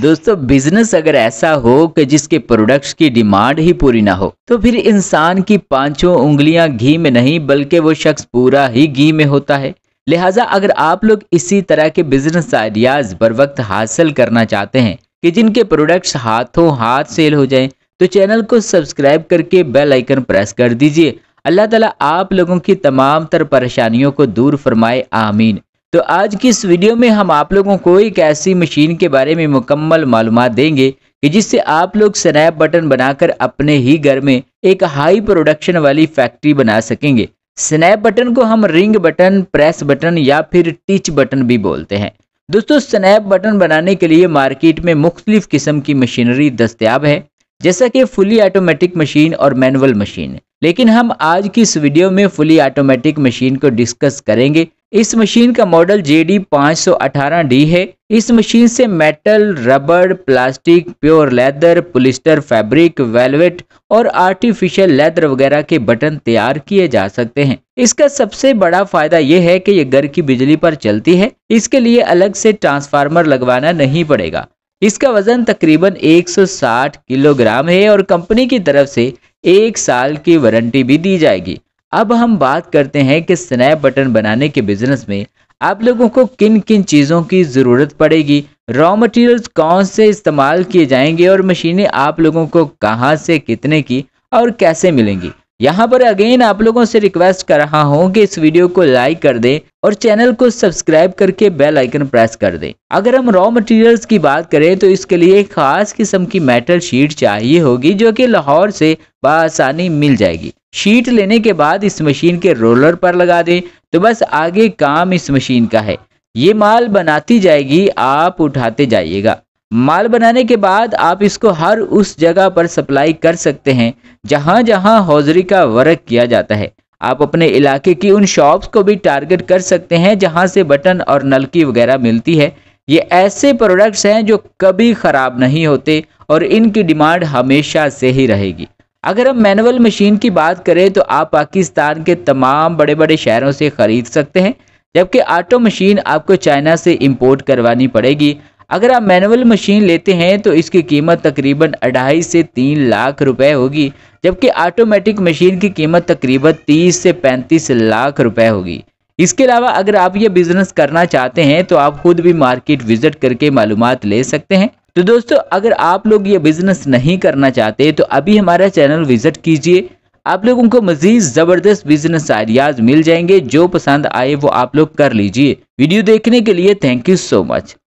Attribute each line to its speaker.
Speaker 1: दोस्तों बिजनेस अगर ऐसा हो कि जिसके प्रोडक्ट्स की डिमांड ही पूरी ना हो तो फिर इंसान की पांचों उंगलियां घी में नहीं बल्कि वो शख्स पूरा ही घी में होता है लिहाजा अगर आप लोग इसी तरह के बिजनेस आइडियाज बर वक्त हासिल करना चाहते हैं कि जिनके प्रोडक्ट्स हाथों हाथ सेल हो जाएं तो चैनल को सब्सक्राइब करके बेल आइकन प्रेस कर दीजिए अल्लाह ताला आप लोगों की तमाम तर परेशानियों को दूर फरमाए आमीन तो आज की इस वीडियो में हम आप लोगों को एक ऐसी मशीन के बारे में मुकम्मल मालूम देंगे कि जिससे आप लोग स्नैप बटन बनाकर अपने ही घर में एक हाई प्रोडक्शन वाली फैक्ट्री बना सकेंगे स्नैप बटन को हम रिंग बटन प्रेस बटन या फिर टिच बटन भी बोलते हैं दोस्तों स्नैप बटन बनाने के लिए मार्केट में मुख्तलिफ किस्म की मशीनरी दस्तियाब है जैसा कि फुली ऑटोमेटिक मशीन और मैनुअल मशीन लेकिन हम आज की इस वीडियो में फुली ऑटोमेटिक मशीन को डिस्कस करेंगे इस मशीन का मॉडल जे डी डी है इस मशीन से metal rubber plastic pure leather polyester fabric velvet और आर्टिफिशियल लेदर वगैरह के बटन तैयार किए जा सकते हैं इसका सबसे बड़ा फायदा यह है कि ये घर की बिजली पर चलती है इसके लिए अलग से ट्रांसफार्मर लगवाना नहीं पड़ेगा इसका वजन तकरीबन 160 किलोग्राम है और कंपनी की तरफ से एक साल की वारंटी भी दी जाएगी अब हम बात करते हैं कि स्नैप बटन बनाने के बिजनेस में आप लोगों को किन किन चीज़ों की ज़रूरत पड़ेगी रॉ मटेरियल्स कौन से इस्तेमाल किए जाएंगे और मशीनें आप लोगों को कहाँ से कितने की और कैसे मिलेंगी यहाँ पर अगेन आप लोगों से रिक्वेस्ट कर रहा हूँ कि इस वीडियो को लाइक कर दें और चैनल को सब्सक्राइब करके बेल आइकन प्रेस कर दें अगर हम रॉ मटेरियल्स की बात करें तो इसके लिए खास किस्म की मेटल शीट चाहिए होगी जो कि लाहौर से बसानी मिल जाएगी शीट लेने के बाद इस मशीन के रोलर पर लगा दें तो बस आगे काम इस मशीन का है ये माल बनाती जाएगी आप उठाते जाइएगा माल बनाने के बाद आप इसको हर उस जगह पर सप्लाई कर सकते हैं जहाँ जहाँ हौजरी का वर्क किया जाता है आप अपने इलाके की उन शॉप्स को भी टारगेट कर सकते हैं जहाँ से बटन और नलकी वगैरह मिलती है ये ऐसे प्रोडक्ट्स हैं जो कभी ख़राब नहीं होते और इनकी डिमांड हमेशा से ही रहेगी अगर हम मैनुअल मशीन की बात करें तो आप पाकिस्तान के तमाम बड़े बड़े शहरों से ख़रीद सकते हैं जबकि ऑटो मशीन आपको चाइना से इंपोर्ट करवानी पड़ेगी अगर आप मैनुअल मशीन लेते हैं तो इसकी कीमत तकरीबन अढ़ाई से तीन लाख रुपए होगी जबकि ऑटोमेटिक मशीन की कीमत तकरीबन तीस से पैंतीस लाख रुपए होगी इसके अलावा अगर आप ये बिज़नेस करना चाहते हैं तो आप खुद भी मार्केट विजिट करके मालूम ले सकते हैं तो दोस्तों अगर आप लोग ये बिज़नेस नहीं करना चाहते तो अभी हमारा चैनल विजिट कीजिए आप लोगों को मजीद ज़बरदस्त बिजनेस आइडियाज़ मिल जाएंगे जो पसंद आए वो आप लोग कर लीजिए वीडियो देखने के लिए थैंक यू सो मच